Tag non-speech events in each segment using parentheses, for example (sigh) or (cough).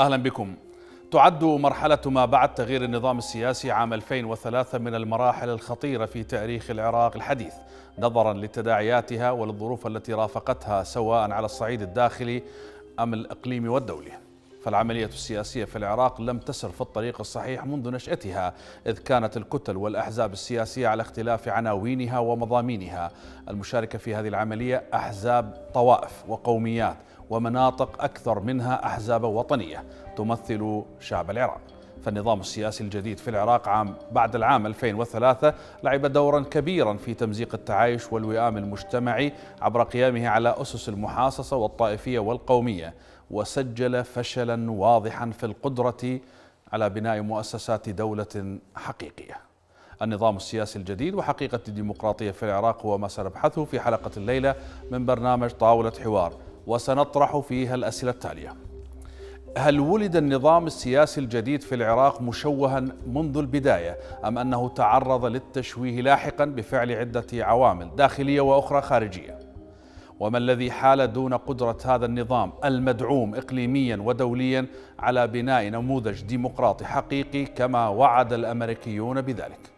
أهلا بكم تعد مرحلة ما بعد تغيير النظام السياسي عام 2003 من المراحل الخطيرة في تاريخ العراق الحديث نظرا لتداعياتها وللظروف التي رافقتها سواء على الصعيد الداخلي أم الإقليمي والدولي فالعملية السياسية في العراق لم تسر في الطريق الصحيح منذ نشأتها إذ كانت الكتل والأحزاب السياسية على اختلاف عناوينها ومضامينها المشاركة في هذه العملية أحزاب طوائف وقوميات ومناطق أكثر منها احزاب وطنية تمثل شعب العراق فالنظام السياسي الجديد في العراق عام بعد العام 2003 لعب دورا كبيرا في تمزيق التعايش والوئام المجتمعي عبر قيامه على أسس المحاصصة والطائفية والقومية وسجل فشلا واضحا في القدرة على بناء مؤسسات دولة حقيقية النظام السياسي الجديد وحقيقة الديمقراطية في العراق هو ما سنبحثه في حلقة الليلة من برنامج طاولة حوار وسنطرح فيها الأسئلة التالية هل ولد النظام السياسي الجديد في العراق مشوها منذ البداية أم أنه تعرض للتشويه لاحقا بفعل عدة عوامل داخلية وأخرى خارجية وما الذي حال دون قدرة هذا النظام المدعوم إقليميا ودوليا على بناء نموذج ديمقراطي حقيقي كما وعد الأمريكيون بذلك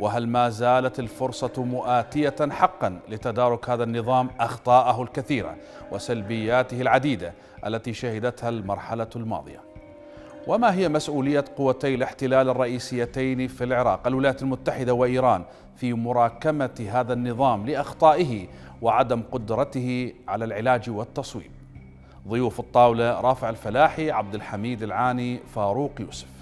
وهل ما زالت الفرصة مؤاتية حقا لتدارك هذا النظام أخطاءه الكثيرة وسلبياته العديدة التي شهدتها المرحلة الماضية وما هي مسؤولية قوتي الاحتلال الرئيسيتين في العراق الولايات المتحدة وإيران في مراكمة هذا النظام لأخطائه وعدم قدرته على العلاج والتصويب ضيوف الطاولة رافع الفلاحي عبد الحميد العاني فاروق يوسف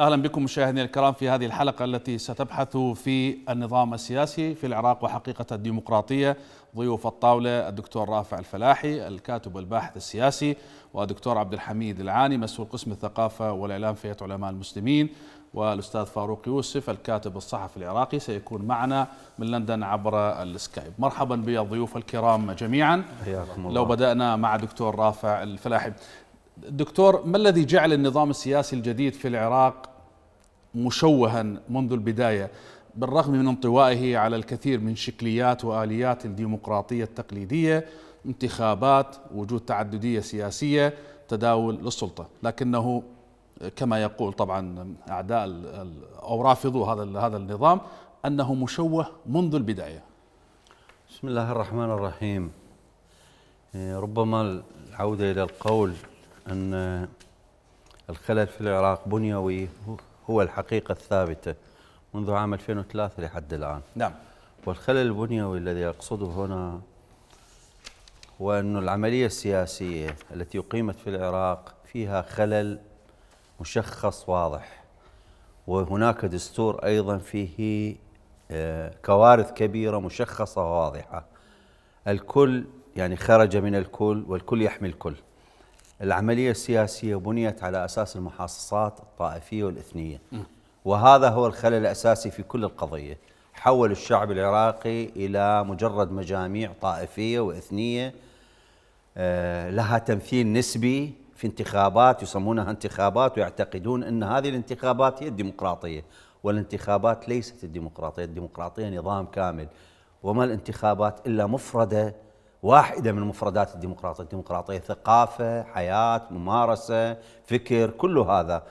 أهلا بكم مشاهدينا الكرام في هذه الحلقة التي ستبحث في النظام السياسي في العراق وحقيقة الديمقراطية ضيوف الطاولة الدكتور رافع الفلاحي الكاتب والباحث السياسي ودكتور عبد الحميد العاني مسؤول قسم الثقافة والإعلام في هيئة علماء المسلمين والأستاذ فاروق يوسف الكاتب الصحفي العراقي سيكون معنا من لندن عبر السكايب مرحبا بالضيوف الكرام جميعا لو بدأنا مع دكتور رافع الفلاحي دكتور ما الذي جعل النظام السياسي الجديد في العراق مشوها منذ البدايه بالرغم من انطوائه على الكثير من شكليات واليات الديمقراطيه التقليديه انتخابات وجود تعدديه سياسيه تداول للسلطه لكنه كما يقول طبعا اعداء او رافضو هذا هذا النظام انه مشوه منذ البدايه بسم الله الرحمن الرحيم إيه، ربما العوده الى القول أن الخلل في العراق بنيوي هو الحقيقة الثابتة منذ عام 2003 لحد الآن نعم والخلل البنيوي الذي أقصده هنا هو أن العملية السياسية التي أقيمت في العراق فيها خلل مشخص واضح وهناك دستور أيضا فيه آه، كوارث كبيرة مشخصة وواضحة الكل يعني خرج من الكل والكل يحمي الكل العملية السياسية بنيت على أساس المحاصصات الطائفية والإثنية وهذا هو الخلل الأساسي في كل القضية حول الشعب العراقي إلى مجرد مجاميع طائفية وإثنية آه، لها تمثيل نسبي في انتخابات يسمونها انتخابات ويعتقدون أن هذه الانتخابات هي الديمقراطية والانتخابات ليست الديمقراطية الديمقراطية نظام كامل وما الانتخابات إلا مفردة واحده من مفردات الديمقراطيه، الديمقراطيه ثقافه، حياه، ممارسه، فكر، كل هذا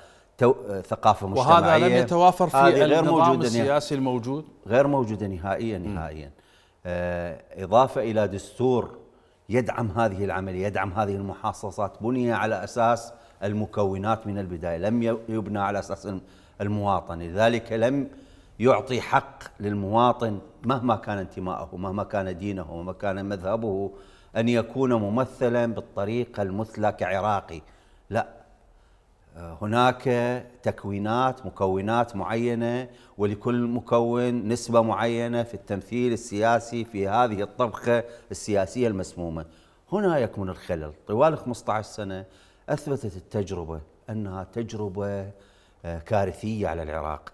ثقافه مجتمعيه وهذا لم يتوافر في غير النظام السياسي الموجود غير موجوده نهائيا نهائيا آه اضافه الى دستور يدعم هذه العمليه، يدعم هذه المحاصصات، بني على اساس المكونات من البدايه، لم يبنى على اساس المواطن، لذلك لم يعطي حق للمواطن مهما كان انتمائه مهما كان دينه مهما كان مذهبه أن يكون ممثلا بالطريقة المثلى كعراقي لا هناك تكوينات مكونات معينة ولكل مكون نسبة معينة في التمثيل السياسي في هذه الطبخة السياسية المسمومة هنا يكمن الخلل طوال 15 سنة أثبتت التجربة أنها تجربة آه، كارثية على العراق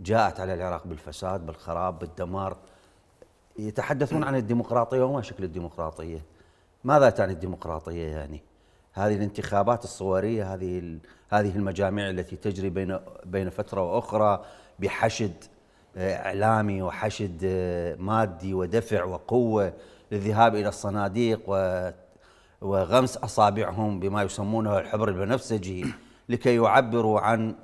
جاءت على العراق بالفساد بالخراب بالدمار يتحدثون عن الديمقراطية وما شكل الديمقراطية ماذا تعني الديمقراطية يعني هذه الانتخابات الصورية هذه هذه المجاميع التي تجري بين بين فترة وأخرى بحشد آه، إعلامي وحشد آه، مادي ودفع وقوة للذهاب إلى الصناديق وغمس أصابعهم بما يسمونه الحبر البنفسجي لكي يعبروا عن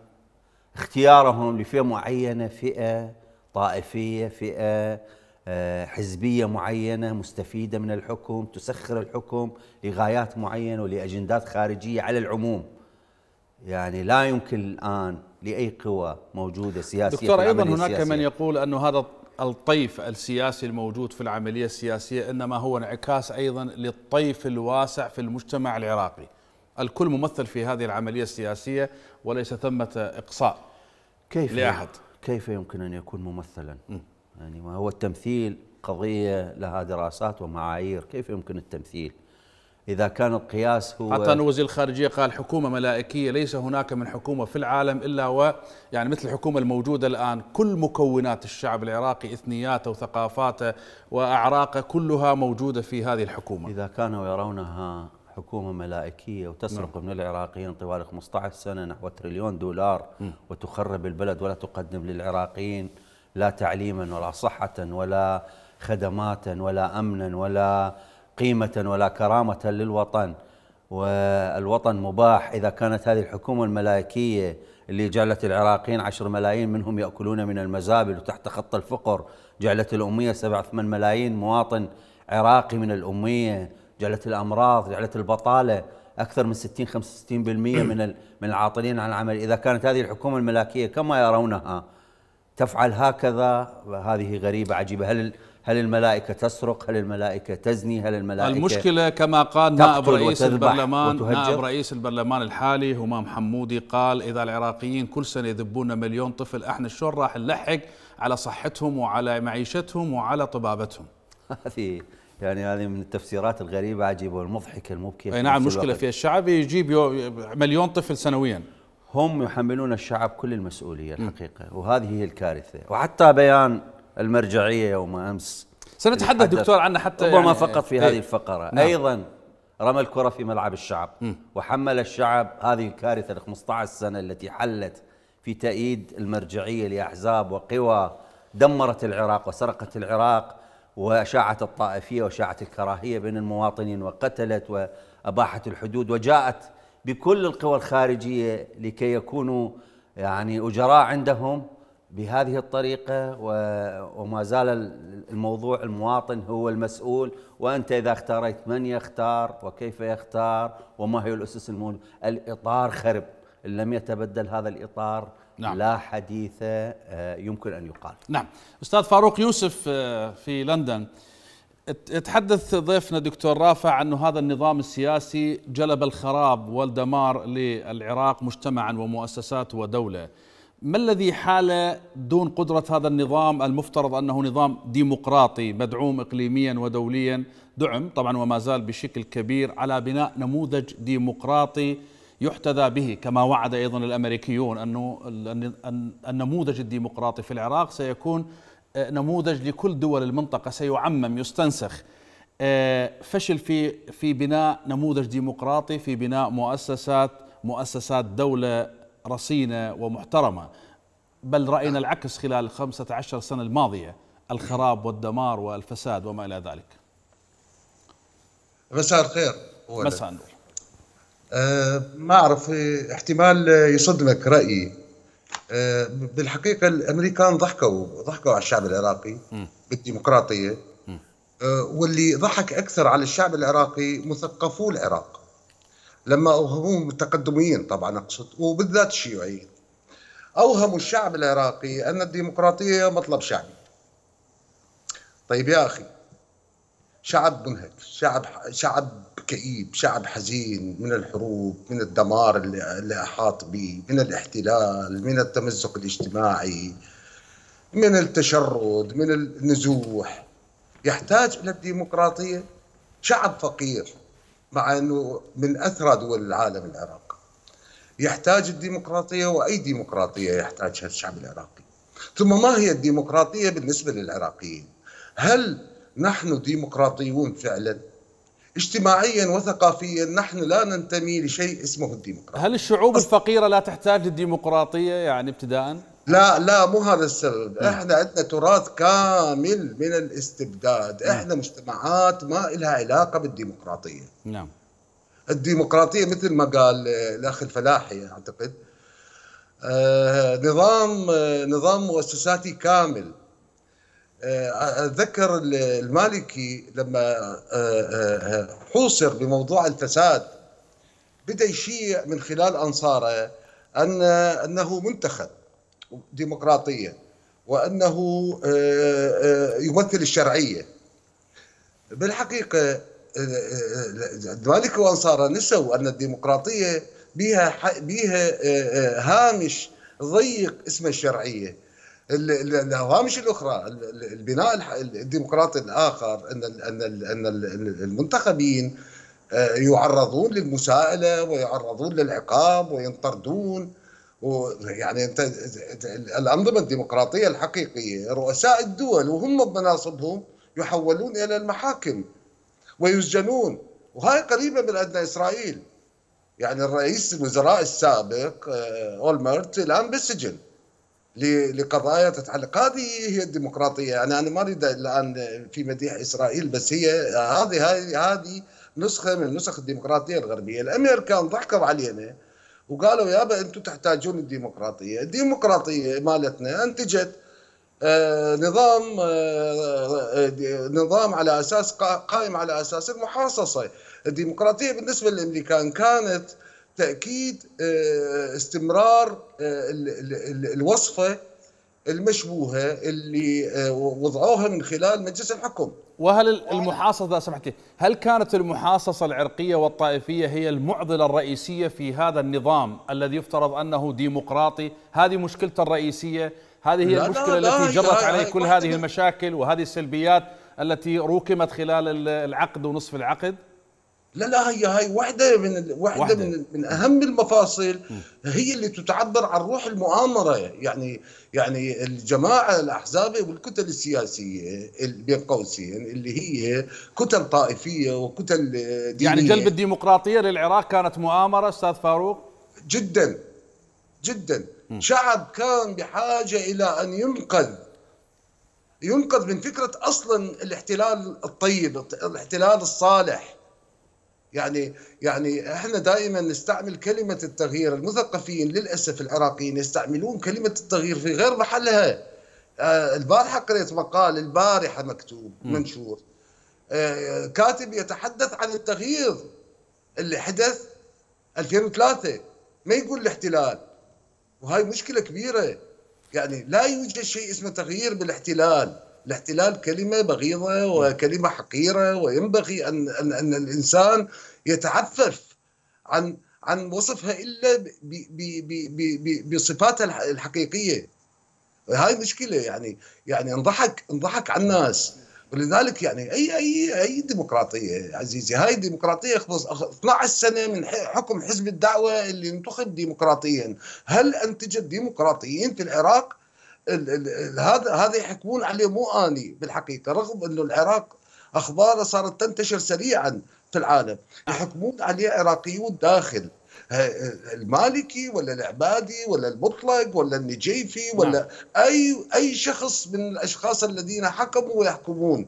اختيارهم لفئة معينة فئة طائفية فئة آه، حزبية معينة مستفيدة من الحكم تسخر الحكم لغايات معينة ولأجندات خارجية على العموم يعني لا يمكن الآن لأي قوى موجودة سياسية دكتور أيضا هناك السياسية. من يقول أن هذا الطيف السياسي الموجود في العملية السياسية إنما هو انعكاس أيضا للطيف الواسع في المجتمع العراقي الكل ممثل في هذه العملية السياسية وليس ثمة إقصاء كيف لأحد كيف يمكن أن يكون ممثلا م. يعني ما هو التمثيل قضية لها دراسات ومعايير كيف يمكن التمثيل إذا كان القياس هو حتى وزير الخارجية قال حكومة ملائكية ليس هناك من حكومة في العالم إلا و يعني مثل الحكومة الموجودة الآن كل مكونات الشعب العراقي إثنياته وثقافاته وأعراقه كلها موجودة في هذه الحكومة إذا كانوا يرونها حكومة ملائكية وتسرق نعم. من العراقيين طوال 15 سنة نحو تريليون دولار م. وتخرب البلد ولا تقدم للعراقيين لا تعليما ولا صحة ولا خدمات ولا أمنا ولا قيمة ولا كرامة للوطن والوطن مباح إذا كانت هذه الحكومة الملائكية اللي جعلت العراقيين عشر ملايين منهم يأكلون من المزابل وتحت خط الفقر جعلت الأمية سبع ثمان ملايين مواطن عراقي من الأمية جعلت الامراض جعلت البطاله اكثر من 60 65% (clears throat) من من العاطلين عن العمل اذا كانت هذه الحكومه الملاكيه كما يرونها تفعل هكذا هذه غريبه عجيبه هل هل الملائكه تسرق هل الملائكه تزني هل الملائكه المشكله كما قال نائب رئيس البرلمان نائب رئيس البرلمان الحالي همام حمودي قال اذا العراقيين كل سنه يذبون مليون طفل احنا شلون راح نلحق على صحتهم وعلى معيشتهم وعلى طبابتهم (laughs) هذه يعني هذه من التفسيرات الغريبة عجيبة والمضحكة المبكية أي نعم المشكلة في الشعب يجيب مليون طفل سنويا هم يحملون الشعب كل المسؤولية الحقيقة م. وهذه هي الكارثة وحتى بيان المرجعية يوم أمس سنتحدث دكتور عنه حتى ربما يعني فقط في هذه إيه. الفقرة نعم. أيضا رمى الكرة في ملعب الشعب م. وحمل الشعب هذه الكارثة ال 15 سنة التي حلت في تأييد المرجعية لأحزاب وقوى دمرت العراق وسرقت العراق واشاعت الطائفيه واشاعت الكراهيه بين المواطنين وقتلت واباحت الحدود وجاءت بكل القوى الخارجيه لكي يكونوا يعني اجراء عندهم بهذه الطريقه وما زال الموضوع المواطن هو المسؤول وانت اذا اختاريت من يختار وكيف يختار وما هي الاسس الموجوده الاطار خرب ان لم يتبدل هذا الاطار نعم. لا حديث آه، يمكن أن يقال نعم أستاذ فاروق يوسف آه، في لندن تحدث ضيفنا دكتور رافع أن هذا النظام السياسي جلب الخراب والدمار للعراق مجتمعا ومؤسسات ودولة ما الذي حال دون قدرة هذا النظام المفترض أنه نظام ديمقراطي مدعوم إقليميا ودوليا دعم طبعا وما زال بشكل كبير على بناء نموذج ديمقراطي يحتذى به كما وعد أيضا الأمريكيون أنه النموذج الديمقراطي في العراق سيكون آه، نموذج لكل دول المنطقة سيعمم يستنسخ آه، فشل في في بناء نموذج ديمقراطي في بناء مؤسسات مؤسسات دولة رصينة ومحترمة بل رأينا العكس خلال ال عشر سنة الماضية الخراب والدمار والفساد وما إلى ذلك مساء الخير مساء النور آه، ما اعرف آه، احتمال آه، يصدمك رايي بالحقيقه الامريكان ضحكوا ضحكوا على الشعب العراقي بالديمقراطيه واللي ضحك اكثر على الشعب العراقي مثقفو العراق لما اوهموهم التقدميين طبعا اقصد وبالذات الشيوعيين اوهموا الشعب العراقي ان الديمقراطيه مطلب شعبي طيب يا اخي شعب منهك شعب شعب كئيب شعب حزين من الحروب من الدمار اللي, أحاط به من الاحتلال من التمزق الاجتماعي من التشرد من النزوح يحتاج إلى الديمقراطية شعب فقير مع أنه من أثرى دول العالم العراق يحتاج الديمقراطية وأي ديمقراطية يحتاجها الشعب العراقي ثم ما هي الديمقراطية بالنسبة للعراقيين هل نحن ديمقراطيون فعلا اجتماعيا وثقافيا نحن لا ننتمي لشيء اسمه الديمقراطية هل الشعوب الفقيرة لا تحتاج للديمقراطية يعني ابتداء؟ لا لا مو هذا السبب م. احنا عندنا تراث كامل من الاستبداد م. احنا مجتمعات ما لها علاقة بالديمقراطية نعم الديمقراطية مثل ما قال الأخ الفلاحي أعتقد آه نظام آه نظام مؤسساتي كامل اتذكر آه، المالكي لما آه، آه، حوصر بموضوع الفساد بدا يشيع من خلال انصاره ان انه منتخب ديمقراطيه وانه يمثل الشرعيه بالحقيقه المالكي وانصاره نسوا ان الديمقراطيه بها بها هامش ضيق اسمه الشرعيه الهوامش الاخرى البناء الديمقراطي الاخر ان ان ان المنتخبين آه، يعرضون للمساءله ويعرضون للعقاب وينطردون ويعني انت الانظمه الديمقراطيه الحقيقيه رؤساء الدول وهم بمناصبهم يحولون الى المحاكم ويسجنون وهاي قريبه من ادنى اسرائيل يعني الرئيس الوزراء السابق آه، اولمرت الان بالسجن لقضايا تتعلق هذه هي الديمقراطيه يعني انا ما اريد الان في مديح اسرائيل بس هي هذه هذه نسخه من نسخ الديمقراطيه الغربيه الامريكان ضحكوا علينا وقالوا يابا انتم تحتاجون الديمقراطيه الديمقراطيه مالتنا انتجت آه، نظام آه، آه، نظام على اساس قائم على اساس المحاصصه الديمقراطيه بالنسبه للامريكان كانت تاكيد آه، استمرار آه، الوصفه المشبوهه اللي آه، وضعوها من خلال مجلس الحكم. وهل المحاصصه سمحتي، هل كانت المحاصصه العرقيه والطائفيه هي المعضله الرئيسيه في هذا النظام الذي يفترض انه ديمقراطي؟ هذه مشكلته الرئيسيه، هذه هي لا المشكله لا التي جرت عليه كل هذه المشاكل وهذه السلبيات التي روكمت خلال العقد ونصف العقد؟ لا لا هي هاي واحدة من وحده, واحدة, واحدة. من, من أهم المفاصل هي اللي تتعبر عن روح المؤامرة يعني يعني الجماعة الأحزاب والكتل السياسية بين قوسين اللي هي كتل طائفية وكتل دينية يعني جلب الديمقراطية للعراق كانت مؤامرة أستاذ فاروق جدا جدا م. شعب كان بحاجة إلى أن ينقذ ينقذ من فكرة أصلا الاحتلال الطيب الاحتلال الصالح يعني يعني احنا دائما نستعمل كلمه التغيير المثقفين للاسف العراقيين يستعملون كلمه التغيير في غير محلها آه، البارحه قريت مقال البارحه مكتوب منشور آه، كاتب يتحدث عن التغيير اللي حدث 2003 ما يقول الاحتلال وهي مشكله كبيره يعني لا يوجد شيء اسمه تغيير بالاحتلال الاحتلال كلمة بغيضة وكلمة حقيرة وينبغي أن, أن, أن الإنسان يتعفف عن عن وصفها إلا بصفاتها الحقيقية هاي مشكلة يعني يعني انضحك انضحك على الناس ولذلك يعني اي اي اي ديمقراطيه عزيزي هاي الديمقراطيه 12 سنه من حكم حزب الدعوه اللي انتخب ديمقراطيا هل انتجت ديمقراطيين في العراق هذا هذا يحكمون عليه مو اني بالحقيقه رغم انه العراق اخباره صارت تنتشر سريعا في العالم يحكمون عليه عراقيون داخل المالكي ولا العبادي ولا المطلق ولا النجيفي ولا نعم. اي اي شخص من الاشخاص الذين حكموا ويحكمون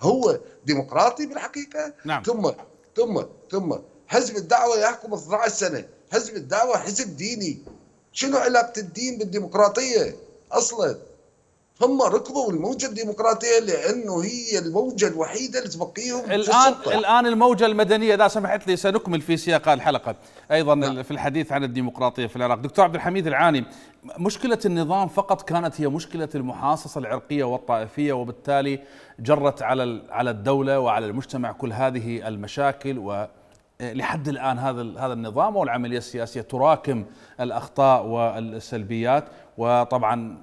هو ديمقراطي بالحقيقه نعم. ثم ثم ثم حزب الدعوه يحكم 12 سنه حزب الدعوه حزب ديني شنو علاقه الدين بالديمقراطيه اصلا هم ركضوا الموجه الديمقراطيه لانه هي الموجه الوحيده اللي تبقيهم الان في الان الموجه المدنيه اذا سمحت لي سنكمل في سياق الحلقه ايضا نعم. في الحديث عن الديمقراطيه في العراق دكتور عبد الحميد العاني مشكله النظام فقط كانت هي مشكله المحاصصه العرقيه والطائفيه وبالتالي جرت على على الدوله وعلى المجتمع كل هذه المشاكل و لحد الان هذا هذا النظام والعمليه السياسيه تراكم الاخطاء والسلبيات وطبعا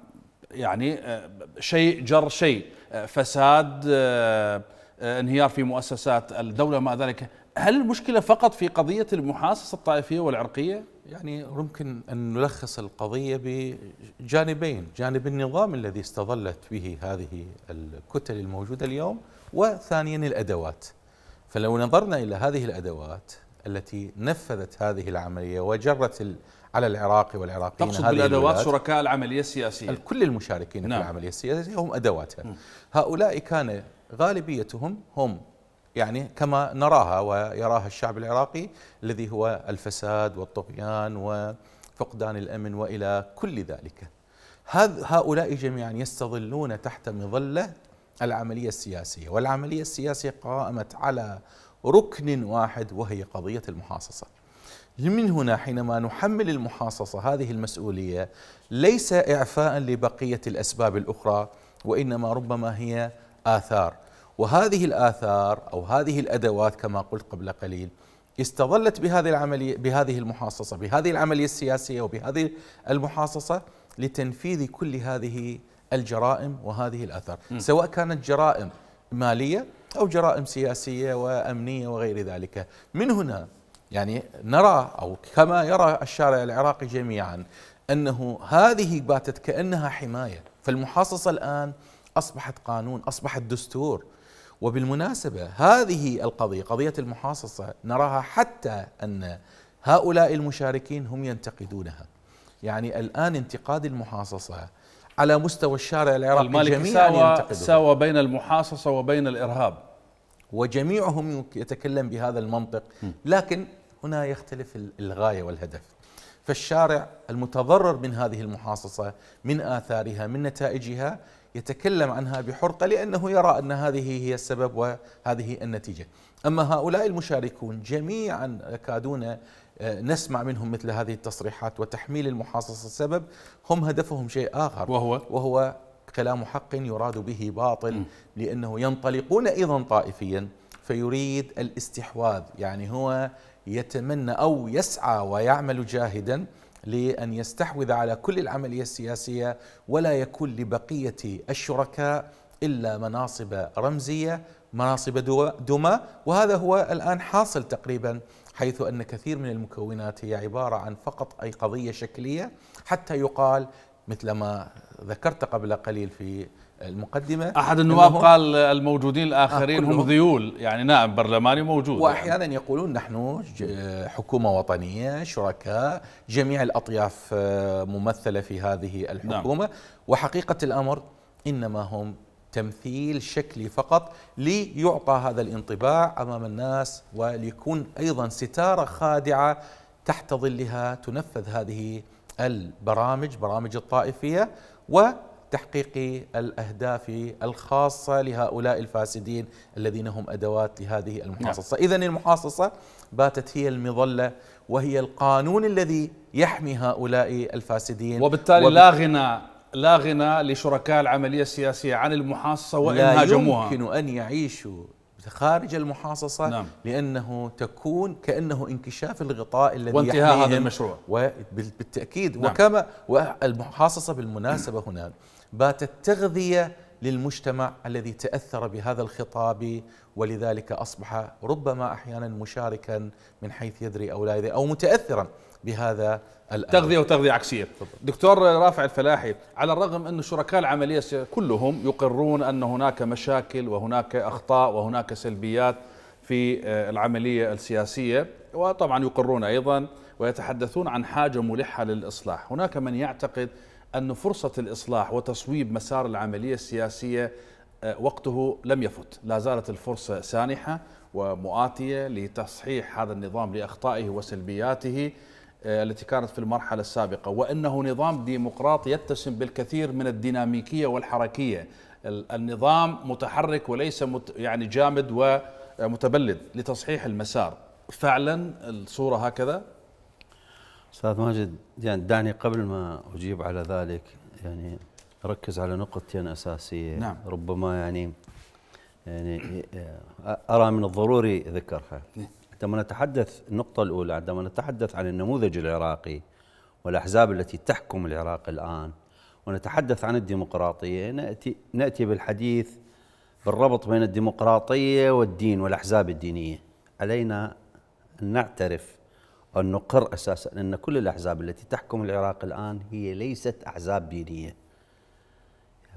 يعني آه، شيء جر شيء آه، فساد آه، انهيار في مؤسسات الدوله ما ذلك هل المشكله فقط في قضيه المحاصصه الطائفيه والعرقيه يعني يمكن ان نلخص القضيه بجانبين جانب النظام الذي استظلت به هذه الكتل الموجوده اليوم وثانيا الادوات فلو نظرنا الى هذه الادوات التي نفذت هذه العمليه وجرت على العراق والعراقيين تقصد بالادوات شركاء العمليه السياسيه كل المشاركين نعم. في العمليه السياسيه هم ادواتها م. هؤلاء كان غالبيتهم هم يعني كما نراها ويراها الشعب العراقي الذي هو الفساد والطغيان وفقدان الامن والى كل ذلك هؤلاء جميعا يستظلون تحت مظله العملية السياسية والعملية السياسية قائمت على ركن واحد وهي قضية المحاصصة من هنا حينما نحمل المحاصصة هذه المسؤولية ليس إعفاء لبقية الأسباب الأخرى وإنما ربما هي آثار وهذه الآثار أو هذه الأدوات كما قلت قبل قليل استظلت بهذه العملية بهذه المحاصصة بهذه العملية السياسية وبهذه المحاصصة لتنفيذ كل هذه الجرائم وهذه الاثار م. سواء كانت جرائم مالية أو جرائم سياسية وأمنية وغير ذلك من هنا يعني نرى أو كما يرى الشارع العراقي جميعا أنه هذه باتت كأنها حماية فالمحاصصة الآن أصبحت قانون أصبحت دستور وبالمناسبة هذه القضية قضية المحاصصة نراها حتى أن هؤلاء المشاركين هم ينتقدونها يعني الآن انتقاد المحاصصة على مستوى الشارع العراقي الملك سوى, ساوى بين المحاصصة وبين الإرهاب وجميعهم يتكلم بهذا المنطق لكن هنا يختلف الغاية والهدف فالشارع المتضرر من هذه المحاصصة من آثارها من نتائجها يتكلم عنها بحرقة لأنه يرى أن هذه هي السبب وهذه النتيجة أما هؤلاء المشاركون جميعا يكادون آه، نسمع منهم مثل هذه التصريحات وتحميل المحاصصة السبب هم هدفهم شيء آخر وهو وهو كلام حق يراد به باطل م. لأنه ينطلقون أيضا طائفيا فيريد الاستحواذ يعني هو يتمنى أو يسعى ويعمل جاهدا لأن يستحوذ على كل العملية السياسية ولا يكون لبقية الشركاء إلا مناصب رمزية مناصب دمى وهذا هو الآن حاصل تقريبا حيث أن كثير من المكونات هي عبارة عن فقط أي قضية شكلية حتى يقال مثل ما ذكرت قبل قليل في المقدمة أحد النواب قال الموجودين الآخرين آه، هم ذيول يعني نائب نعم، برلماني موجود وأحيانا يعني. يقولون نحن حكومة وطنية شركاء جميع الأطياف آه، ممثلة في هذه نعم. الحكومة نعم. وحقيقة الأمر إنما هم تمثيل شكلي فقط ليعطى هذا الانطباع امام الناس وليكون ايضا ستاره خادعه تحت ظلها تنفذ هذه البرامج برامج الطائفيه وتحقيق الاهداف الخاصه لهؤلاء الفاسدين الذين هم ادوات لهذه المحاصصه، نعم. اذا المحاصصه باتت هي المظله وهي القانون الذي يحمي هؤلاء الفاسدين وبالتالي وب... لا غنى لا غنى لشركاء العملية السياسية عن المحاصصة وإن هاجموها لا يمكن أن يعيشوا خارج المحاصصة نعم. لأنه تكون كأنه انكشاف الغطاء الذي وانتهاء هذا المشروع بالتأكيد نعم. وكما المحاصصة بالمناسبة هنا باتت تغذية للمجتمع الذي تأثر بهذا الخطاب ولذلك أصبح ربما أحيانا مشاركا من حيث يدري أو لا يدري أو متأثرا بهذا الأمر تغذية وتغذية عكسية طبعا. دكتور رافع الفلاحي على الرغم أن شركاء العملية كلهم يقرون أن هناك مشاكل وهناك أخطاء وهناك سلبيات في آه، العملية السياسية وطبعا يقرون أيضا ويتحدثون عن حاجة ملحة للإصلاح هناك من يعتقد أن فرصة الإصلاح وتصويب مسار العملية السياسية آه، وقته لم يفت لا زالت الفرصة سانحة ومؤاتية لتصحيح هذا النظام لأخطائه وسلبياته آه، التي كانت في المرحلة السابقة وأنه نظام ديمقراطي يتسم بالكثير من الديناميكية والحركية النظام متحرك وليس مت يعني جامد ومتبلد آه، لتصحيح المسار فعلا الصورة هكذا أستاذ ماجد يعني دعني قبل ما أجيب على ذلك يعني ركز على نقطتين أساسية نعم. ربما يعني يعني آه، أرى من الضروري ذكرها نعم. عندما نتحدث النقطة الأولى عندما نتحدث عن النموذج العراقي والأحزاب التي تحكم العراق الآن ونتحدث عن الديمقراطية نأتي, نأتي بالحديث بالربط بين الديمقراطية والدين والأحزاب الدينية علينا أن نعترف أن نقر أساسا أن كل الأحزاب التي تحكم العراق الآن هي ليست أحزاب دينية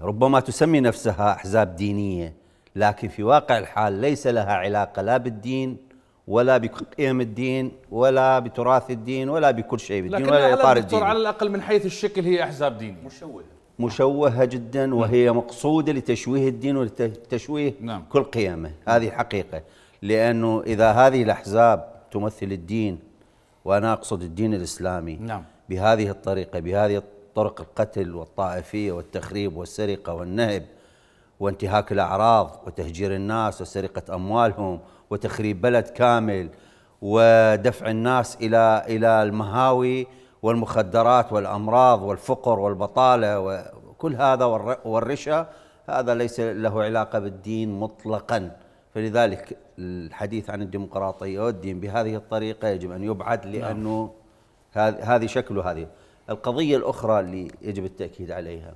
ربما تسمي نفسها أحزاب دينية لكن في واقع الحال ليس لها علاقة لا بالدين ولا بقيم الدين ولا بتراث الدين ولا بكل شيء بالدين ولا إطار الدين على الأقل من حيث الشكل هي أحزاب دينية مشوهة مشوهة جدا نعم. وهي مقصودة لتشويه الدين ولتشويه نعم. كل قيمه هذه حقيقة لأنه إذا هذه الأحزاب تمثل الدين وأنا أقصد الدين الإسلامي نعم. بهذه الطريقة بهذه طرق القتل والطائفية والتخريب والسرقة والنهب وانتهاك الأعراض وتهجير الناس وسرقة أموالهم وتخريب بلد كامل ودفع الناس الى الى المهاوي والمخدرات والامراض والفقر والبطاله وكل هذا والرشا هذا ليس له علاقه بالدين مطلقا فلذلك الحديث عن الديمقراطيه والدين بهذه الطريقه يجب ان يبعد نعم. لانه هذه شكله هذه القضيه الاخرى اللي يجب التاكيد عليها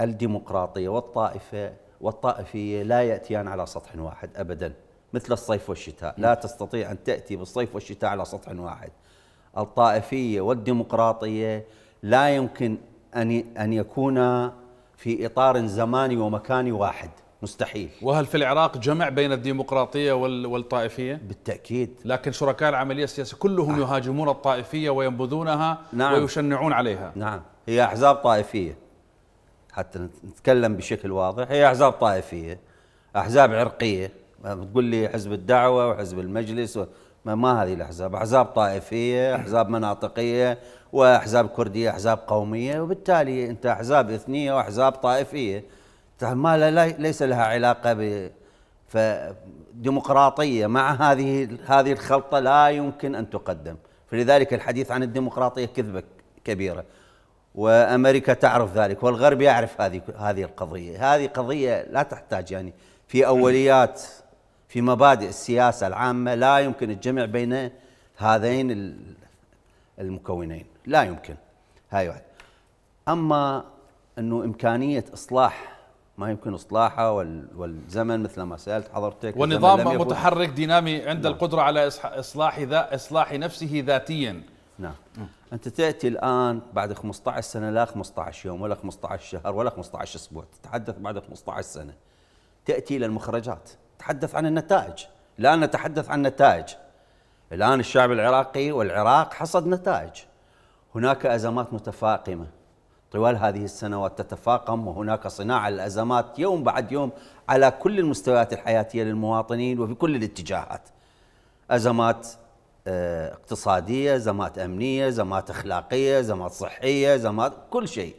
الديمقراطيه والطائفه والطائفية لا يأتيان على سطح واحد أبدا مثل الصيف والشتاء لا تستطيع أن تأتي بالصيف والشتاء على سطح واحد الطائفية والديمقراطية لا يمكن أن أن يكون في إطار زماني ومكاني واحد مستحيل وهل في العراق جمع بين الديمقراطية والطائفية؟ بالتأكيد لكن شركاء العملية السياسية كلهم آه. يهاجمون الطائفية وينبذونها نعم. ويشنعون عليها نعم هي أحزاب طائفية حتى نتكلم بشكل واضح هي احزاب طائفيه احزاب عرقيه تقول لي حزب الدعوه وحزب المجلس و... ما, ما هذه الاحزاب احزاب طائفيه احزاب مناطقيه واحزاب كرديه احزاب قوميه وبالتالي انت احزاب اثنيه واحزاب طائفيه ما لا ليس لها علاقه ب فديمقراطيه مع هذه هذه الخلطه لا يمكن ان تقدم فلذلك الحديث عن الديمقراطيه كذبه كبيره وامريكا تعرف ذلك والغرب يعرف هذه هذه القضيه، هذه قضيه لا تحتاج يعني في اوليات في مبادئ السياسه العامه لا يمكن الجمع بين هذين المكونين، لا يمكن. هاي واحد. اما انه امكانيه اصلاح ما يمكن اصلاحه والزمن مثل ما سالت حضرتك والنظام متحرك دينامي عند نعم. القدره على اصلاح ذا اصلاح نفسه ذاتيا نعم انت تاتي الان بعد 15 سنه لا 15 يوم ولا 15 شهر ولا 15 اسبوع تتحدث بعد 15 سنه تاتي الى المخرجات تحدث عن النتائج لا نتحدث عن نتائج الان الشعب العراقي والعراق حصد نتائج هناك ازمات متفاقمه طوال هذه السنوات تتفاقم وهناك صناعه للازمات يوم بعد يوم على كل المستويات الحياتيه للمواطنين وفي كل الاتجاهات ازمات آه، اقتصاديه، ازمات امنيه، ازمات اخلاقيه، ازمات صحيه، ازمات كل شيء.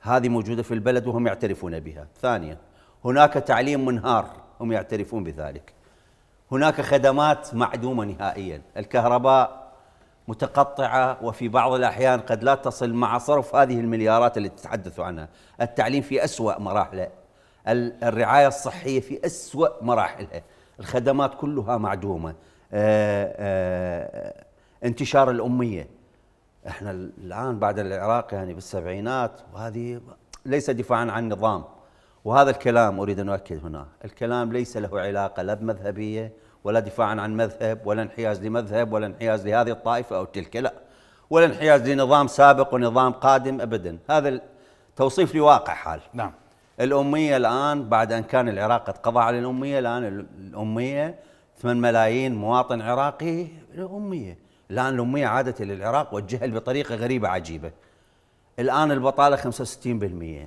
هذه موجوده في البلد وهم يعترفون بها. ثانيا هناك تعليم منهار هم يعترفون بذلك. هناك خدمات معدومه نهائيا، الكهرباء متقطعه وفي بعض الاحيان قد لا تصل مع صرف هذه المليارات التي تتحدث عنها. التعليم في اسوأ مراحله. الرعايه الصحيه في اسوأ مراحلها. الخدمات كلها معدومه. آه، آه، انتشار الاميه احنا الان بعد العراق يعني بالسبعينات وهذه ليس دفاعا عن النظام وهذا الكلام اريد ان اؤكد هنا الكلام ليس له علاقه لا بمذهبيه ولا دفاعا عن مذهب ولا انحياز لمذهب ولا انحياز لهذه الطائفه او تلك لا ولا انحياز لنظام سابق ونظام قادم ابدا هذا توصيف لواقع حال نعم الاميه الان بعد ان كان العراق قد قضى على الاميه الان الاميه 8 ملايين مواطن عراقي اميه الان الاميه عادت الى العراق وجهها بطريقه غريبه عجيبه الان البطاله 65%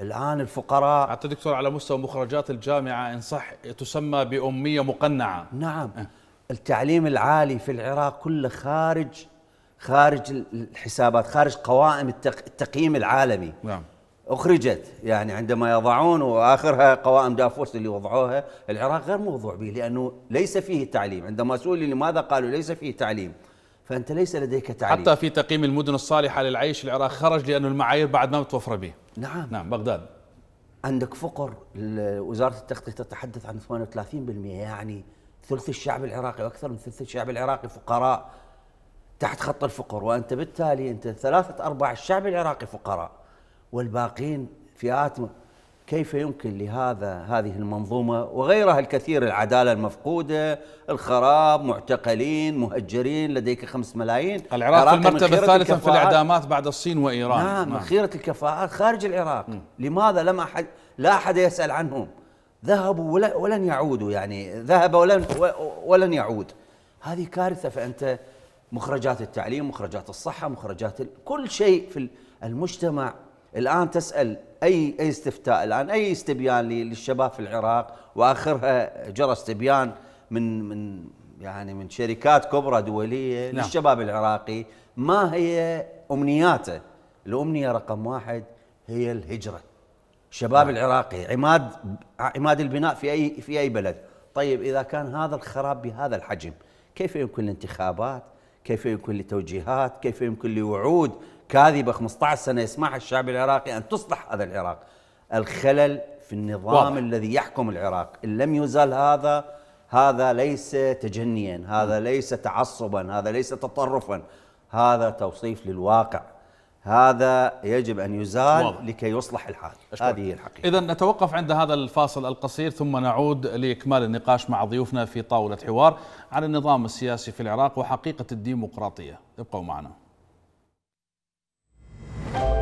الان الفقراء حتى دكتور على مستوى مخرجات الجامعه ان صح تسمى باميه مقنعه نعم أه. التعليم العالي في العراق كله خارج خارج الحسابات خارج قوائم التقييم العالمي نعم أخرجت يعني عندما يضعون وآخرها قوائم دافوس اللي وضعوها العراق غير موضوع به لأنه ليس فيه تعليم عندما سئل لماذا قالوا ليس فيه تعليم فأنت ليس لديك تعليم حتى في تقييم المدن الصالحة للعيش العراق خرج لأنه المعايير بعد ما متوفرة به نعم نعم بغداد عندك فقر وزارة التخطيط تتحدث عن 38% يعني ثلث الشعب العراقي واكثر من ثلث الشعب العراقي فقراء تحت خط الفقر وانت بالتالي انت ثلاثة ارباع الشعب العراقي فقراء والباقين في كيف يمكن لهذا هذه المنظومة وغيرها الكثير العدالة المفقودة الخراب معتقلين مهجرين لديك خمس ملايين العراق في المرتبة الثالثة في الإعدامات بعد الصين وإيران نعم, نعم. خيرة الكفاءات خارج العراق م. لماذا لم أحد لا أحد يسأل عنهم ذهبوا ولن يعودوا يعني ذهب ولن ولن يعود هذه كارثة فأنت مخرجات التعليم مخرجات الصحة مخرجات كل شيء في المجتمع الآن تسأل أي أي استفتاء الآن أي استبيان للشباب في العراق وآخرها جرى استبيان من من يعني من شركات كبرى دولية نعم. للشباب العراقي ما هي أمنياته الأمنية رقم واحد هي الهجرة الشباب نعم. العراقي عماد عماد البناء في أي في أي بلد طيب إذا كان هذا الخراب بهذا الحجم كيف يمكن الانتخابات كيف يمكن لتوجيهات كيف يمكن لوعود كاذبه 15 سنه يسمح الشعب العراقي ان تصلح هذا العراق. الخلل في النظام واضح. الذي يحكم العراق، ان لم يزال هذا هذا ليس تجنيا، هذا ليس تعصبا، هذا ليس تطرفا، هذا توصيف للواقع. هذا يجب ان يزال واضح. لكي يصلح الحال أشكرك. هذه هي الحقيقه اذا نتوقف عند هذا الفاصل القصير ثم نعود لاكمال النقاش مع ضيوفنا في طاوله حوار عن النظام السياسي في العراق وحقيقه الديمقراطيه ابقوا معنا Bye.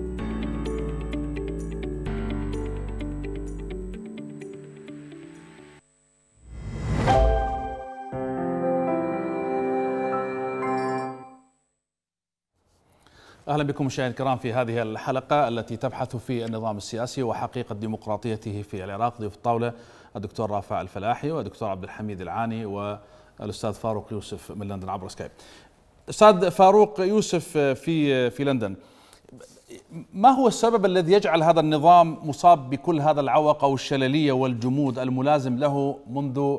أهلا بكم مشاهدينا الكرام في هذه الحلقة التي تبحث في النظام السياسي وحقيقة ديمقراطيته في العراق ضيوف الطاولة الدكتور رافع الفلاحي والدكتور عبد الحميد العاني والأستاذ فاروق يوسف من لندن عبر سكايب أستاذ فاروق يوسف آه، في آه، في لندن ما هو السبب الذي يجعل هذا النظام مصاب بكل هذا العوق والشللية والجمود الملازم له منذ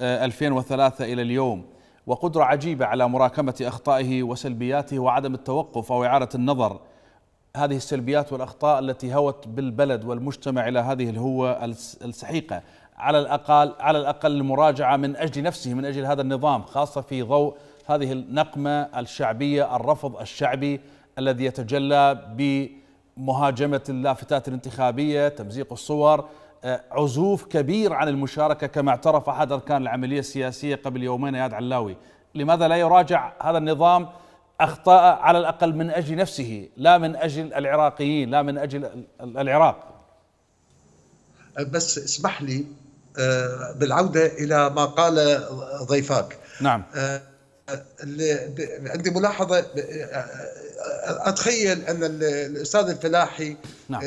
2003 آه، إلى اليوم وقدرة عجيبة على مراكمة أخطائه وسلبياته وعدم التوقف أو إعادة النظر هذه السلبيات والأخطاء التي هوت بالبلد والمجتمع إلى هذه الهوة السحيقة على الأقل على الأقل المراجعة من أجل نفسه من أجل هذا النظام خاصة في ضوء هذه النقمة الشعبية الرفض الشعبي الذي يتجلى بمهاجمة اللافتات الانتخابية تمزيق الصور آه، عزوف كبير عن المشاركة كما اعترف أحد أركان العملية السياسية قبل يومين ياد علاوي لماذا لا يراجع هذا النظام أخطاء على الأقل من أجل نفسه لا من أجل العراقيين لا من أجل العراق آه، بس اسمح لي آه، بالعودة إلى ما قال ضيفاك نعم عندي ملاحظة أتخيل أن الأستاذ الفلاحي نعم.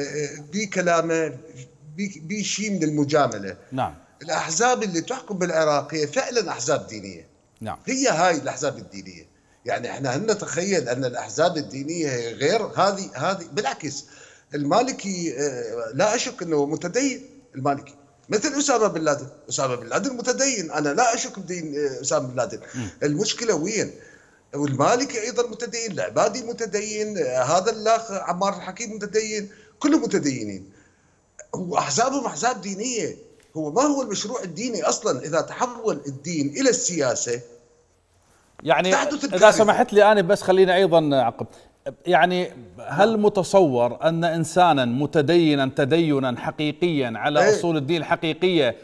بكلامه بشيء من المجامله نعم الاحزاب اللي تحكم بالعراق هي فعلا احزاب دينيه نعم هي هاي الاحزاب الدينيه يعني احنا هن نتخيل ان الاحزاب الدينيه هي غير هذه هذه بالعكس المالكي آه، لا اشك انه متدين المالكي مثل اسامه بن لادن، اسامه بن لادن متدين، انا لا اشك بدين آه، اسامه بن لادن، المشكله وين؟ والمالكي ايضا متدين، العبادي متدين، آه، هذا الاخ عمار الحكيم متدين، كلهم متدينين. واحزابهم احزاب دينيه هو ما هو المشروع الديني اصلا اذا تحول الدين الى السياسه يعني اذا سمحت لي انا بس خليني ايضا اعقب يعني هل نعم. متصور ان انسانا متدينا تدينا حقيقيا على ايه اصول الدين الحقيقيه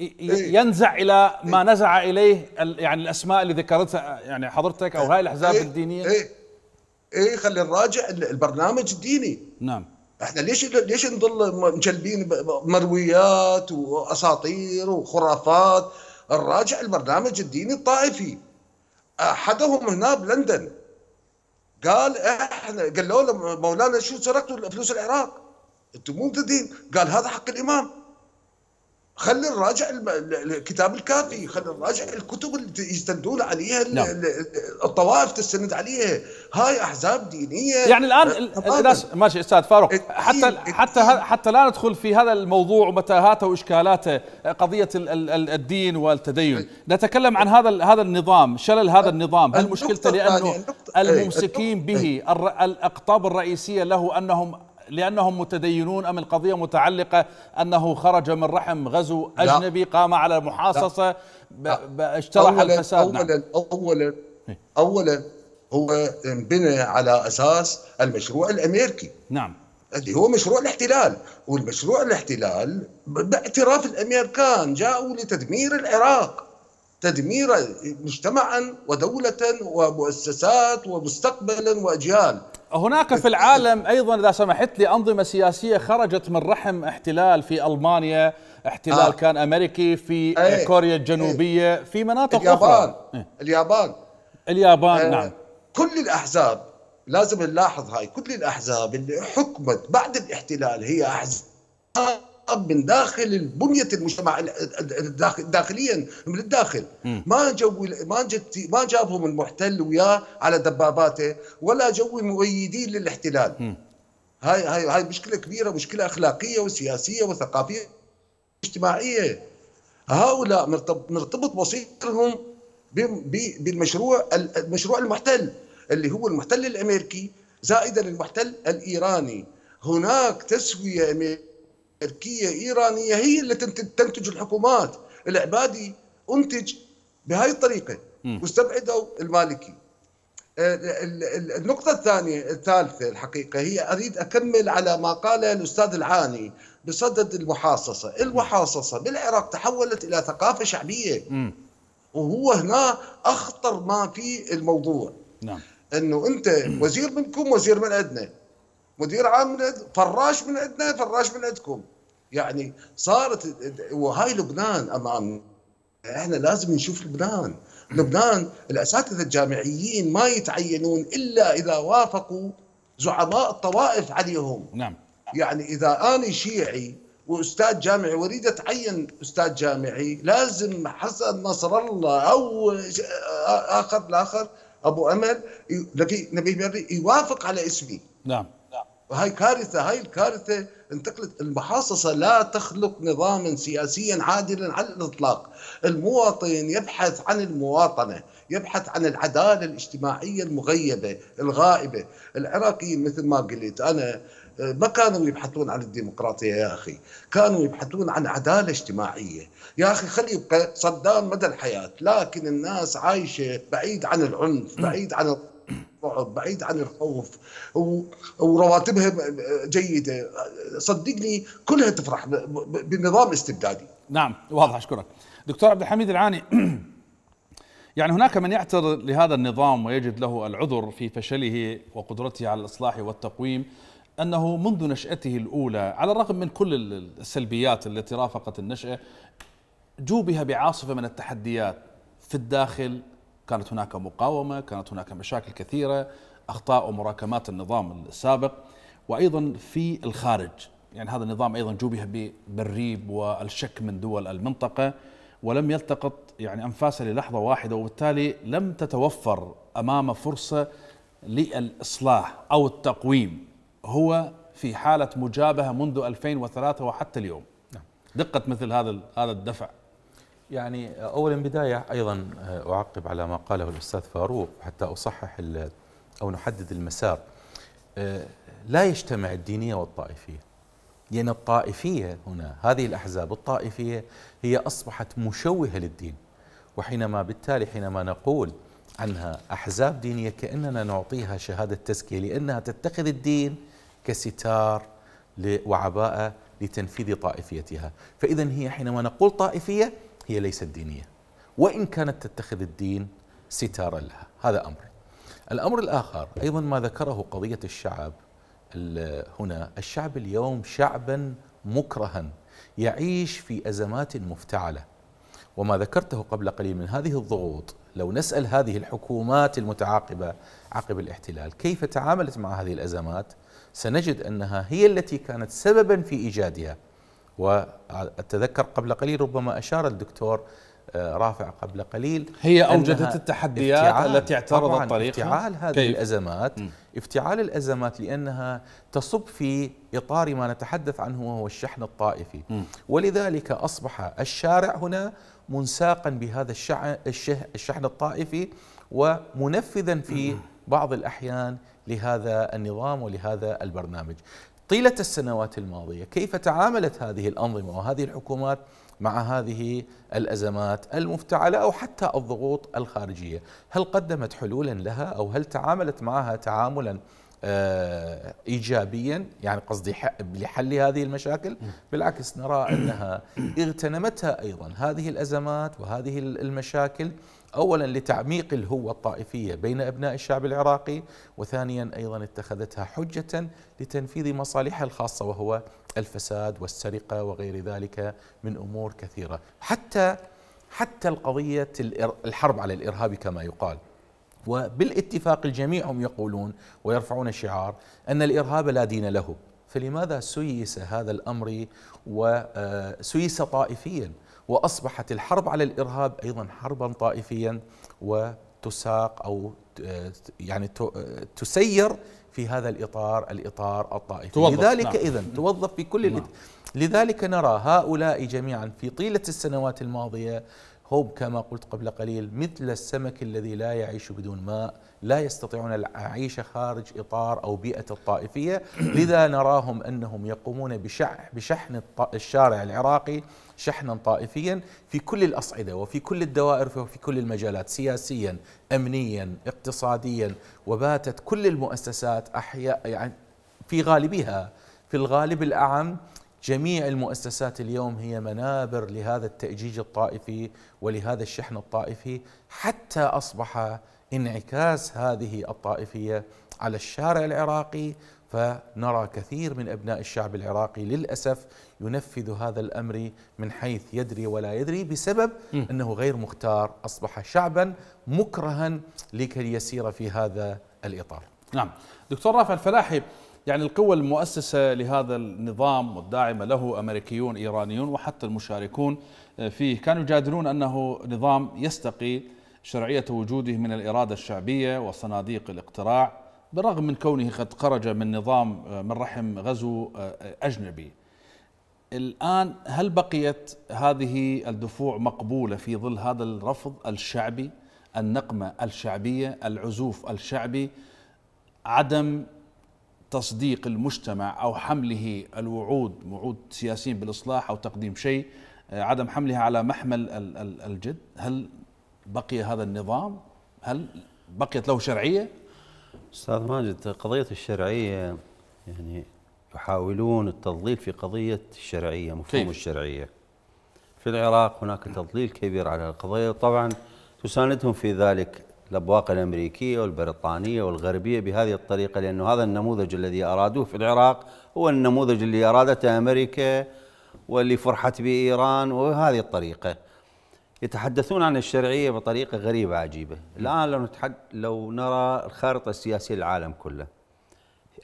إيه. ينزع الى ما ايه نزع اليه يعني الاسماء اللي ذكرتها يعني حضرتك او هاي الاحزاب ايه الدينيه اي ايه خلي نراجع البرنامج الديني نعم احنا ليش ليش نظل مجلبين مرويات واساطير وخرافات الراجع البرنامج الديني الطائفي احدهم هنا بلندن قال احنا قالوا له مولانا شو سرقتوا فلوس العراق انتم مو قال هذا حق الامام خلي نراجع الكتاب الكافي خلي نراجع الكتب اللي يستندون عليها نعم. الطوائف تستند عليها هاي احزاب دينيه يعني الان الناس ماشي استاذ فاروق إيه، حتى الدين حتى الدين حتى لا ندخل في هذا الموضوع ومتاهاته واشكالاته قضيه الدين والتدين إيه. نتكلم عن هذا هذا النظام شلل هذا إيه. النظام هل مشكلته لانه الممسكين به الاقطاب الرئيسيه له انهم لأنهم متدينون أم القضية متعلقة أنه خرج من رحم غزو أجنبي لا. قام على محاصصة اشترح أولاً الفساد أولاً, نعم. أولاً, إيه. أولا هو انبنى على أساس المشروع الأمريكي نعم اللي هو مشروع الاحتلال والمشروع الاحتلال باعتراف الامريكان جاءوا لتدمير العراق تدمير مجتمعا ودولة ومؤسسات ومستقبلا وأجيال هناك في العالم ايضا اذا سمحت لي انظمه سياسيه خرجت من رحم احتلال في المانيا، احتلال آه. كان امريكي في أيه. كوريا إيه. الجنوبيه، أيه. في مناطق اليابان. اخرى اليابان إيه. اليابان اليابان آه. نعم كل الاحزاب لازم نلاحظ هاي كل الاحزاب اللي حكمت بعد الاحتلال هي احزاب اب من داخل البنيه المجتمع داخليا من الداخل ما جو ما جت ما جابهم المحتل وياه على دباباته ولا جو المؤيدين للاحتلال هاي هاي هاي مشكله كبيره مشكله اخلاقيه وسياسيه وثقافيه اجتماعيه هؤلاء نرتبط مصيرهم بالمشروع المشروع المحتل اللي هو المحتل الامريكي زائدا المحتل الايراني هناك تسويه امريكيه تركية إيرانية هي اللي تنتج الحكومات العبادي أنتج بهاي الطريقة واستبعدوا المالكي آه، النقطة الثانية الثالثة الحقيقة هي أريد أكمل على ما قاله الأستاذ العاني بصدد المحاصصة المحاصصة بالعراق تحولت إلى ثقافة شعبية وهو هنا أخطر ما في الموضوع نعم. أنه أنت وزير منكم وزير من عندنا مدير عام من عندنا فراش من عندنا فراش من عندكم يعني صارت وهاي لبنان امام احنا لازم نشوف لبنان لبنان الاساتذه الجامعيين ما يتعينون الا اذا وافقوا زعماء الطوائف عليهم نعم يعني اذا انا شيعي واستاذ جامعي واريد اتعين استاذ جامعي لازم حسن نصر الله او اخر الاخر ابو امل نبي نبي يوافق على اسمي نعم وهي كارثة هاي الكارثة انتقلت المحاصصة لا تخلق نظاما سياسيا عادلا على الإطلاق المواطن يبحث عن المواطنة يبحث عن العدالة الاجتماعية المغيبة الغائبة العراقيين مثل ما قلت أنا ما كانوا يبحثون عن الديمقراطية يا أخي كانوا يبحثون عن عدالة اجتماعية يا أخي خلي يبقى صدام مدى الحياة لكن الناس عايشة بعيد عن العنف بعيد عن الرعب بعيد عن الخوف ورواتبها جيده صدقني كلها تفرح بنظام استبدادي نعم واضح اشكرك دكتور عبد الحميد العاني (clears throat) يعني هناك من يعترض لهذا النظام ويجد له العذر في فشله وقدرته على الاصلاح والتقويم انه منذ نشاته الاولى على الرغم من كل السلبيات التي رافقت النشاه جوبها بعاصفه من التحديات في الداخل كانت هناك مقاومة كانت هناك مشاكل كثيرة أخطاء ومراكمات النظام السابق وأيضا في الخارج يعني هذا النظام أيضا جوبه بالريب والشك من دول المنطقة ولم يلتقط يعني أنفاسه للحظة واحدة وبالتالي لم تتوفر أمامه فرصة للإصلاح أو التقويم هو في حالة مجابهة منذ 2003 وحتى اليوم نعم. دقة مثل هذا هذا الدفع يعني أولا بداية أيضا آه، أعقب على ما قاله الأستاذ فاروق حتى أصحح أو نحدد المسار آه، لا يجتمع الدينية والطائفية لأن يعني الطائفية هنا هذه الأحزاب الطائفية هي أصبحت مشوهة للدين وحينما بالتالي حينما نقول عنها أحزاب دينية كأننا نعطيها شهادة تزكية لأنها تتخذ الدين كستار وعباءة لتنفيذ طائفيتها فإذا هي حينما نقول طائفية هي ليست دينية وإن كانت تتخذ الدين ستارا لها هذا أمر الأمر الآخر أيضا ما ذكره قضية الشعب هنا الشعب اليوم شعبا مكرها يعيش في أزمات مفتعلة وما ذكرته قبل قليل من هذه الضغوط لو نسأل هذه الحكومات المتعاقبة عقب الاحتلال كيف تعاملت مع هذه الأزمات سنجد أنها هي التي كانت سببا في إيجادها وأتذكر قبل قليل ربما أشار الدكتور آه، رافع قبل قليل هي أوجدت التحديات التي اعترضت طريقها افتعال هذه كيف؟ الأزمات افتعال الأزمات لأنها تصب في إطار ما نتحدث عنه وهو الشحن الطائفي ولذلك أصبح الشارع هنا منساقا بهذا الشحن, الطائفي ومنفذا في بعض الأحيان لهذا النظام ولهذا البرنامج طيلة السنوات الماضية كيف تعاملت هذه الأنظمة وهذه الحكومات مع هذه الأزمات المفتعلة أو حتى الضغوط الخارجية هل قدمت حلولا لها أو هل تعاملت معها تعاملا آه، ايجابيا يعني قصدي لحل هذه المشاكل بالعكس نرى انها اغتنمتها ايضا هذه الازمات وهذه المشاكل أولا لتعميق الهوة الطائفية بين أبناء الشعب العراقي وثانيا أيضا اتخذتها حجة لتنفيذ مصالحها الخاصة وهو الفساد والسرقة وغير ذلك من أمور كثيرة حتى حتى القضية الحرب على الإرهاب كما يقال وبالاتفاق الجميع هم يقولون ويرفعون شعار أن الإرهاب لا دين له فلماذا سيس هذا الأمر وسيس آه، طائفيا وأصبحت الحرب على الإرهاب أيضا حربا طائفيا وتساق أو يعني تسير في هذا الإطار الإطار الطائفي توظف نعم. لذلك نعم. إذن توظف في كل نعم. لذلك نرى هؤلاء جميعا في طيلة السنوات الماضية هم كما قلت قبل قليل مثل السمك الذي لا يعيش بدون ماء لا يستطيعون العيش خارج إطار أو بيئة الطائفية (clears throat) لذا نراهم أنهم يقومون بشح بشحن الشارع العراقي شحنا طائفيا في كل الأصعدة وفي كل الدوائر وفي كل المجالات سياسيا أمنيا اقتصاديا وباتت كل المؤسسات أحياء يعني في غالبها في الغالب الأعم جميع المؤسسات اليوم هي منابر لهذا التأجيج الطائفي ولهذا الشحن الطائفي حتى أصبح انعكاس هذه الطائفية على الشارع العراقي فنرى كثير من ابناء الشعب العراقي للاسف ينفذ هذا الامر من حيث يدري ولا يدري بسبب انه غير مختار اصبح شعبا مكرها لكي يسير في هذا الاطار. نعم، دكتور رافع الفلاحي يعني القوى المؤسسة لهذا النظام والداعمة له أمريكيون إيرانيون وحتى المشاركون آه، فيه كانوا يجادلون أنه نظام يستقي شرعية وجوده من الإرادة الشعبية وصناديق الاقتراع بالرغم من كونه قد خرج من نظام آه، من رحم غزو آه، أجنبي الآن هل بقيت هذه الدفوع مقبولة في ظل هذا الرفض الشعبي النقمة الشعبية العزوف الشعبي عدم تصديق المجتمع او حمله الوعود وعود سياسيين بالاصلاح او تقديم شيء آه، عدم حملها على محمل الجد هل بقي هذا النظام هل بقيت له شرعيه استاذ ماجد قضيه الشرعيه يعني يحاولون التضليل في قضيه الشرعيه مفهوم كيف؟ الشرعيه في العراق هناك تضليل كبير على القضيه طبعا تساندهم في ذلك الأبواق الأمريكية والبريطانية والغربية بهذه الطريقة لأن هذا النموذج الذي أرادوه في العراق هو النموذج اللي أرادته أمريكا واللي فرحت بايران وهذه الطريقة يتحدثون عن الشرعية بطريقة غريبة عجيبة الآن لو, نتحد لو نرى الخارطة السياسية للعالم كله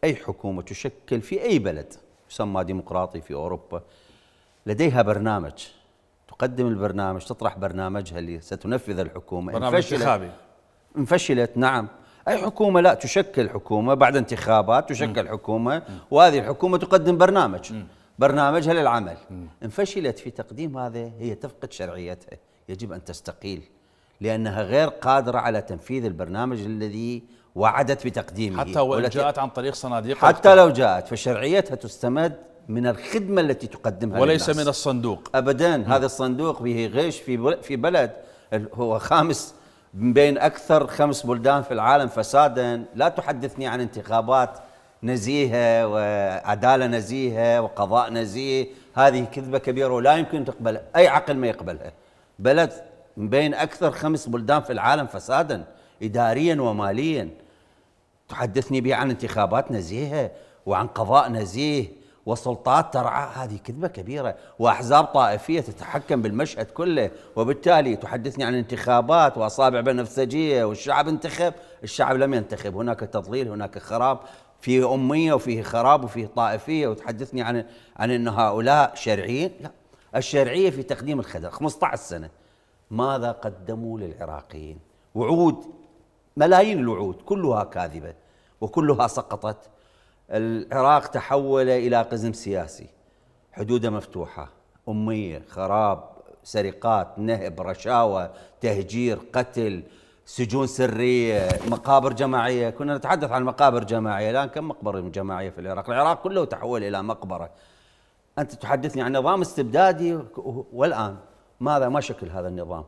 أي حكومة تشكل في أي بلد يسمى ديمقراطي في أوروبا لديها برنامج تقدم البرنامج تطرح برنامجها اللي ستنفذ الحكومة برنامج انتخابي انفشلت نعم اي حكومه لا تشكل حكومه بعد انتخابات تشكل م. حكومه وهذه الحكومه تقدم برنامج م. برنامجها للعمل م. انفشلت في تقديم هذا هي تفقد شرعيتها يجب ان تستقيل لانها غير قادره على تنفيذ البرنامج الذي وعدت بتقديمه حتى ولو جاءت عن طريق صناديق حتى لو جاءت فشرعيتها تستمد من الخدمه التي تقدمها وليس للناس. من الصندوق ابدا م. هذا الصندوق به غش في في بلد هو خامس من بين أكثر خمس بلدان في العالم فسادا لا تحدثني عن انتخابات نزيهة وعدالة نزيهة وقضاء نزيه هذه كذبة كبيرة ولا يمكن تقبلها أي عقل ما يقبلها بلد من بين أكثر خمس بلدان في العالم فسادا إداريا وماليا تحدثني به عن انتخابات نزيهة وعن قضاء نزيه وسلطات ترعى هذه كذبة كبيرة وأحزاب طائفية تتحكم بالمشهد كله وبالتالي تحدثني عن انتخابات وأصابع بنفسجية والشعب انتخب الشعب لم ينتخب هناك تضليل هناك خراب فيه أمية وفيه خراب وفيه طائفية وتحدثني عن عن أن هؤلاء شرعيين لا الشرعية في تقديم الخدر 15 سنة ماذا قدموا للعراقيين وعود ملايين الوعود كلها كاذبة وكلها سقطت العراق تحول إلى قزم سياسي حدوده مفتوحة أمية خراب سرقات نهب رشاوى تهجير قتل سجون سرية مقابر جماعية كنا نتحدث عن مقابر جماعية الآن كم مقبرة جماعية في العراق العراق كله تحول إلى مقبرة أنت تحدثني عن نظام استبدادي والآن ماذا ما شكل هذا النظام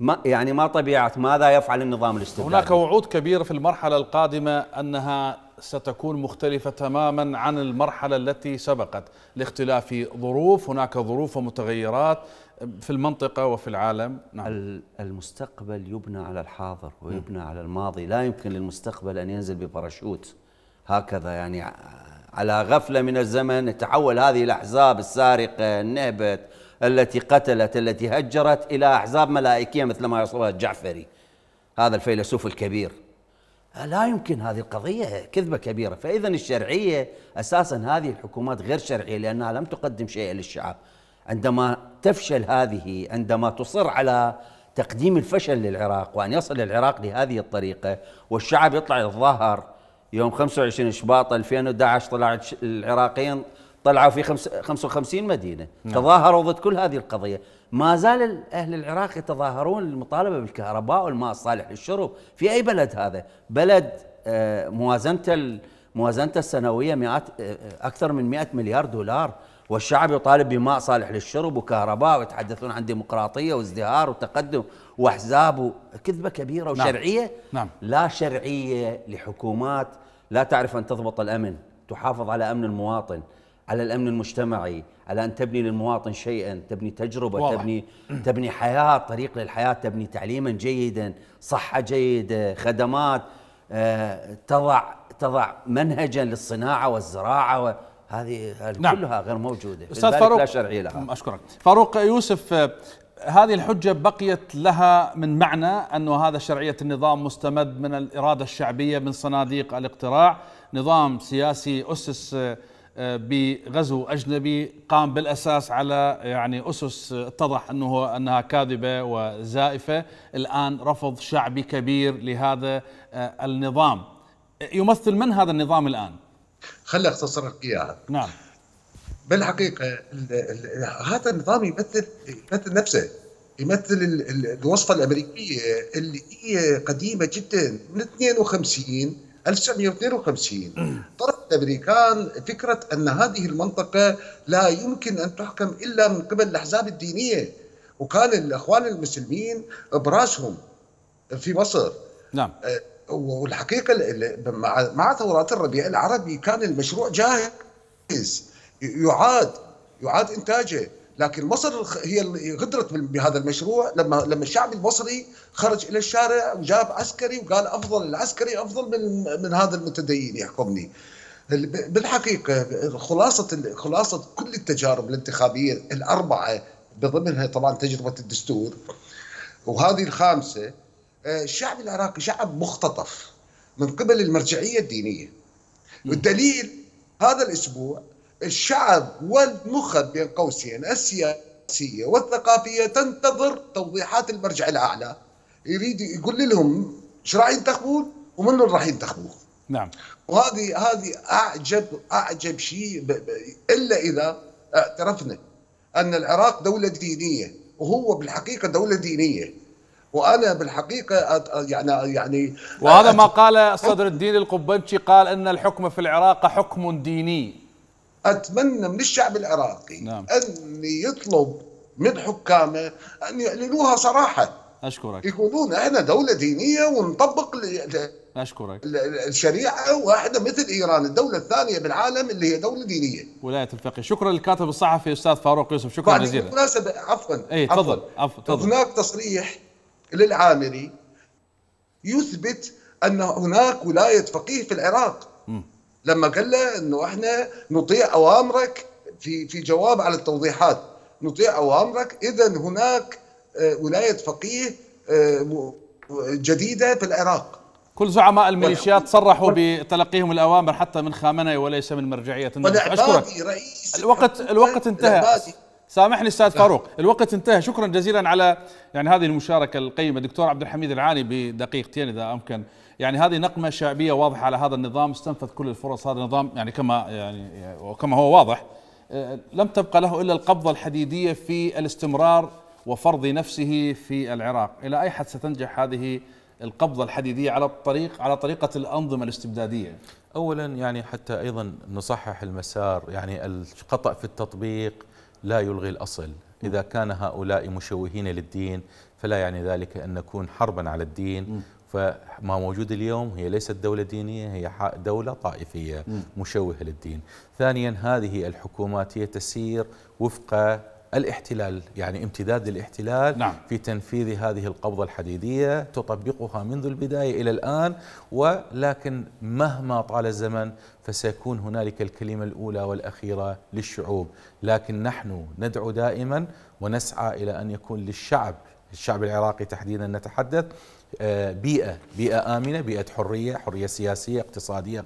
ما يعني ما طبيعة ماذا يفعل النظام الاستبدادي هناك وعود كبيرة في المرحلة القادمة أنها ستكون مختلفة تماما عن المرحلة التي سبقت لاختلاف ظروف هناك ظروف ومتغيرات في المنطقة وفي العالم نعم. المستقبل يبنى على الحاضر ويبنى م. على الماضي لا يمكن للمستقبل أن ينزل بباراشوت هكذا يعني آه، على غفلة من الزمن تحول هذه الأحزاب السارقة النهبت التي قتلت التي هجرت إلى أحزاب ملائكية مثل ما يصورها الجعفري هذا الفيلسوف الكبير لا يمكن هذه القضية كذبة كبيرة فإذا الشرعية أساسا هذه الحكومات غير شرعية لأنها لم تقدم شيئا للشعب عندما تفشل هذه عندما تصر على تقديم الفشل للعراق وأن يصل العراق لهذه الطريقة والشعب يطلع يتظاهر يوم 25 شباط 2011 طلع العراقيين طلعوا في 55 مدينه نعم. تظاهروا ضد كل هذه القضيه ما زال اهل العراق يتظاهرون للمطالبه بالكهرباء والماء الصالح للشرب في اي بلد هذا بلد آه، موازنته موازنته السنويه مئات آه، آه، اكثر من 100 مليار دولار والشعب يطالب بماء صالح للشرب وكهرباء ويتحدثون عن ديمقراطيه وازدهار وتقدم واحزاب كذبه كبيره نعم. وشرعيه نعم. نعم. لا شرعيه لحكومات لا تعرف ان تضبط الامن تحافظ على امن المواطن على الامن المجتمعي على ان تبني للمواطن شيئا تبني تجربه واضح. تبني تبني حياه طريق للحياه تبني تعليما جيدا صحه جيده خدمات آه، تضع تضع منهجا للصناعه والزراعه هذه نعم. كلها غير موجوده استاذ فاروق لا شرعي لها اشكرك فاروق يوسف آه، هذه الحجة بقيت لها من معنى أنه هذا شرعية النظام مستمد من الإرادة الشعبية من صناديق الاقتراع نظام سياسي أسس آه، بغزو اجنبي قام بالاساس على يعني اسس اتضح انه انها كاذبه وزائفه، الان رفض شعبي كبير لهذا آه، النظام. يمثل من هذا النظام الان؟ خلي اختصر لك اياها. نعم. بالحقيقه هذا النظام يمثل يمثل نفسه يمثل الوصفه الامريكيه اللي هي قديمه جدا من 52 1952 طرح الامريكان فكره ان هذه المنطقه لا يمكن ان تحكم الا من قبل الاحزاب الدينيه وكان الاخوان المسلمين براسهم في مصر نعم آه، والحقيقه مع مع ثورات الربيع العربي كان المشروع جاهز يعاد يعاد انتاجه لكن مصر هي اللي غدرت بهذا المشروع لما لما الشعب المصري خرج الى الشارع وجاب عسكري وقال افضل العسكري افضل من من هذا المتدين يحكمني بالحقيقه خلاصه خلاصه كل التجارب الانتخابيه الاربعه بضمنها طبعا تجربه الدستور وهذه الخامسه آه، الشعب العراقي شعب مختطف من قبل المرجعيه الدينيه والدليل هذا الاسبوع الشعب والنخب بين قوسين السياسيه والثقافيه تنتظر توضيحات المرجع الاعلى يريد يقول لهم ايش راح ينتخبون ومن راح ينتخبوه نعم وهذه هذه اعجب اعجب شيء الا اذا اعترفنا ان العراق دوله دينيه وهو بالحقيقه دوله دينيه وانا بالحقيقه يعني يعني وهذا ما قال صدر الدين القبنشي قال ان الحكم في العراق حكم ديني أتمنى من الشعب العراقي نعم. أن يطلب من حكامه أن يعلنوها صراحة أشكرك يقولون إحنا دولة دينية ونطبق أشكرك الشريعة واحدة مثل إيران الدولة الثانية بالعالم اللي هي دولة دينية ولاية الفقيه شكرا للكاتب الصحفي أستاذ فاروق يوسف شكرا جزيلا بالمناسبة عفوا أي تفضل هناك تصريح للعامري يثبت أن هناك ولاية فقيه في العراق لما قال له انه احنا نطيع اوامرك في في جواب على التوضيحات نطيع اوامرك اذا هناك آه، ولايه فقيه آه، جديده في العراق كل زعماء الميليشيات صرحوا بتلقيهم الاوامر حتى من خامنئي وليس من مرجعيه الناس اشكرك الوقت الوقت انتهى سامحني استاذ فاروق الوقت انتهى شكرا جزيلا على يعني هذه المشاركه القيمه دكتور عبد الحميد العاني بدقيقتين اذا امكن يعني هذه نقمه شعبيه واضحه على هذا النظام استنفذ كل الفرص هذا النظام يعني كما يعني وكما هو واضح آه، لم تبقى له الا القبضه الحديديه في الاستمرار وفرض نفسه في العراق الى اي حد ستنجح هذه القبضه الحديديه على الطريق على طريقه الانظمه الاستبداديه اولا يعني حتى ايضا نصحح المسار يعني الخطا في التطبيق لا يلغي الاصل اذا كان هؤلاء مشوهين للدين فلا يعني ذلك ان نكون حربا على الدين فما موجود اليوم هي ليست دولة دينية هي دولة طائفية مشوهة للدين ثانيا هذه الحكومات هي تسير وفق الاحتلال يعني امتداد الاحتلال نعم. في تنفيذ هذه القبضة الحديدية تطبقها منذ البداية إلى الآن ولكن مهما طال الزمن فسيكون هنالك الكلمة الأولى والأخيرة للشعوب لكن نحن ندعو دائما ونسعى إلى أن يكون للشعب الشعب العراقي تحديدا نتحدث آه، بيئة بيئة آمنة بيئة حرية حرية سياسية اقتصادية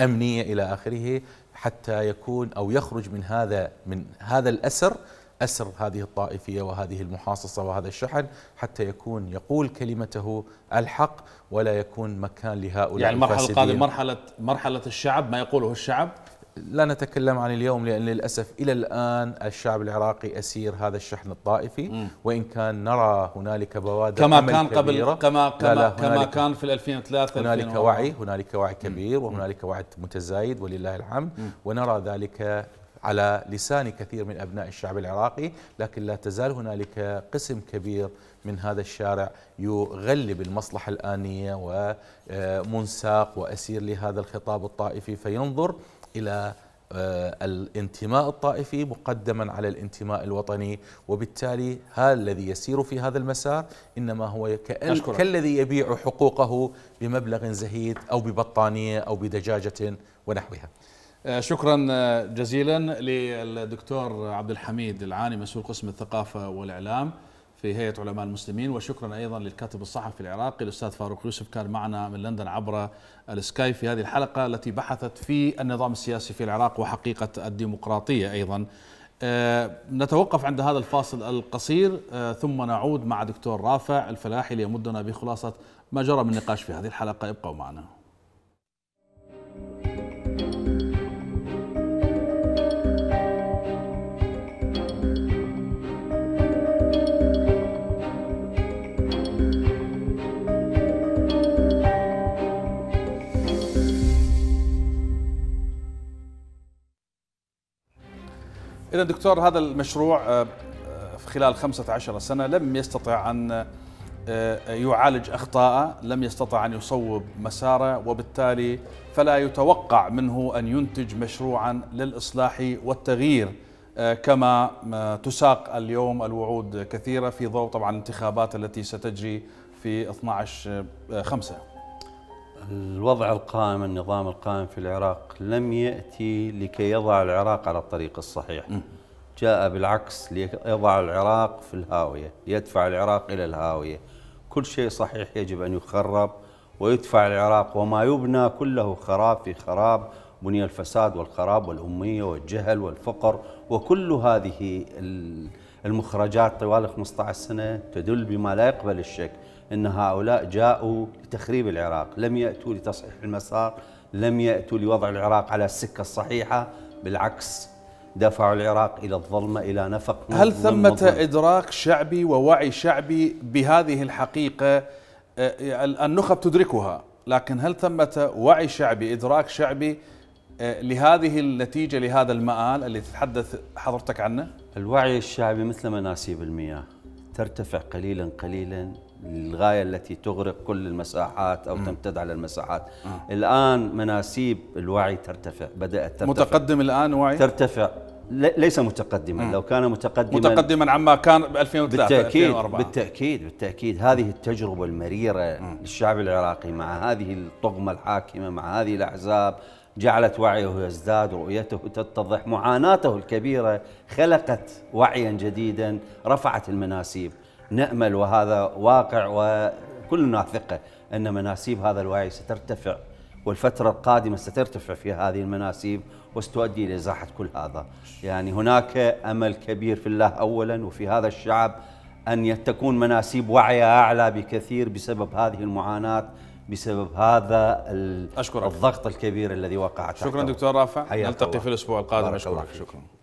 أمنية إلى آخره حتى يكون أو يخرج من هذا من هذا الأسر أسر هذه الطائفية وهذه المحاصصة وهذا الشحن حتى يكون يقول كلمته الحق ولا يكون مكان لهؤلاء يعني المرحلة القادمة مرحلة مرحلة الشعب ما يقوله الشعب لا نتكلم عن اليوم لأن للأسف إلى الآن الشعب العراقي أسير هذا الشحن الطائفي مم. وإن كان نرى هنالك بوادر كما كان كبيرة. قبل كما كما, لا كما كان في 2003 هنالك وعي هنالك وعي كبير وهنالك وعي متزايد ولله الحمد مم. ونرى ذلك على لسان كثير من أبناء الشعب العراقي لكن لا تزال هنالك قسم كبير من هذا الشارع يغلب المصلحة الآنية ومنساق وأسير لهذا الخطاب الطائفي فينظر إلى آه، الانتماء الطائفي مقدما على الانتماء الوطني وبالتالي هذا الذي يسير في هذا المسار إنما هو كالذي يبيع حقوقه بمبلغ زهيد أو ببطانية أو بدجاجة ونحوها آه، شكرا آه، جزيلا للدكتور عبد الحميد العاني مسؤول قسم الثقافة والإعلام في هيئة علماء المسلمين وشكرا أيضا للكاتب الصحفي العراقي الأستاذ فاروق يوسف كان معنا من لندن عبر السكاي في هذه الحلقة التي بحثت في النظام السياسي في العراق وحقيقة الديمقراطية أيضا آه، نتوقف عند هذا الفاصل القصير آه، ثم نعود مع دكتور رافع الفلاحي ليمدنا بخلاصة ما جرى من نقاش في هذه الحلقة ابقوا معنا إذا دكتور هذا المشروع آه، آه، في خلال 15 سنة لم يستطع أن آه، يعالج أخطاءه لم يستطع أن يصوب مساره وبالتالي فلا يتوقع منه أن ينتج مشروعا للإصلاح والتغيير كما تساق اليوم الوعود كثيرة في ضوء طبعا الانتخابات التي ستجري في 12 5 الوضع القائم النظام القائم في العراق لم يأتي لكي يضع العراق على الطريق الصحيح جاء بالعكس ليضع العراق في الهاوية ليدفع العراق إلى الهاوية كل شيء صحيح يجب أن يخرب ويدفع العراق وما يبنى كله خراب في خراب بني الفساد والخراب والأمية والجهل والفقر وكل هذه المخرجات طوال 15 سنة تدل بما لا يقبل الشك أن هؤلاء جاءوا لتخريب العراق لم يأتوا لتصحيح المسار لم يأتوا لوضع العراق على السكة الصحيحة بالعكس دفعوا العراق إلى الظلمة إلى نفق هل ثمة إدراك شعبي ووعي شعبي بهذه الحقيقة النخب تدركها لكن هل ثمة وعي شعبي إدراك شعبي لهذه النتيجة لهذا المآل اللي تتحدث حضرتك عنه؟ الوعي الشعبي مثل مناسيب المياه ترتفع قليلا قليلا للغاية التي تغرق كل المساحات أو م. تمتد على المساحات م. الآن مناسيب الوعي ترتفع بدأت ترتفع متقدم الآن وعي؟ ترتفع ليس متقدما م. لو كان متقدما متقدما عما كان ب 2003 بالتأكيد 2004 بالتأكيد بالتأكيد هذه التجربة المريرة م. للشعب العراقي مع هذه الطغمة الحاكمة مع هذه الأحزاب جعلت وعيه يزداد رؤيته تتضح معاناته الكبيرة خلقت وعيا جديدا رفعت المناسيب نأمل وهذا واقع وكلنا ثقة أن مناسيب هذا الوعي سترتفع والفترة القادمة سترتفع في هذه المناسيب وستؤدي إلى إزاحة كل هذا يعني هناك أمل كبير في الله أولا وفي هذا الشعب أن تكون مناسيب وعي أعلى بكثير بسبب هذه المعاناة بسبب هذا أشكرك. الضغط الكبير الذي وقع شكرا دكتور رافع نلتقي الله. في الأسبوع القادم أشكرك شكرا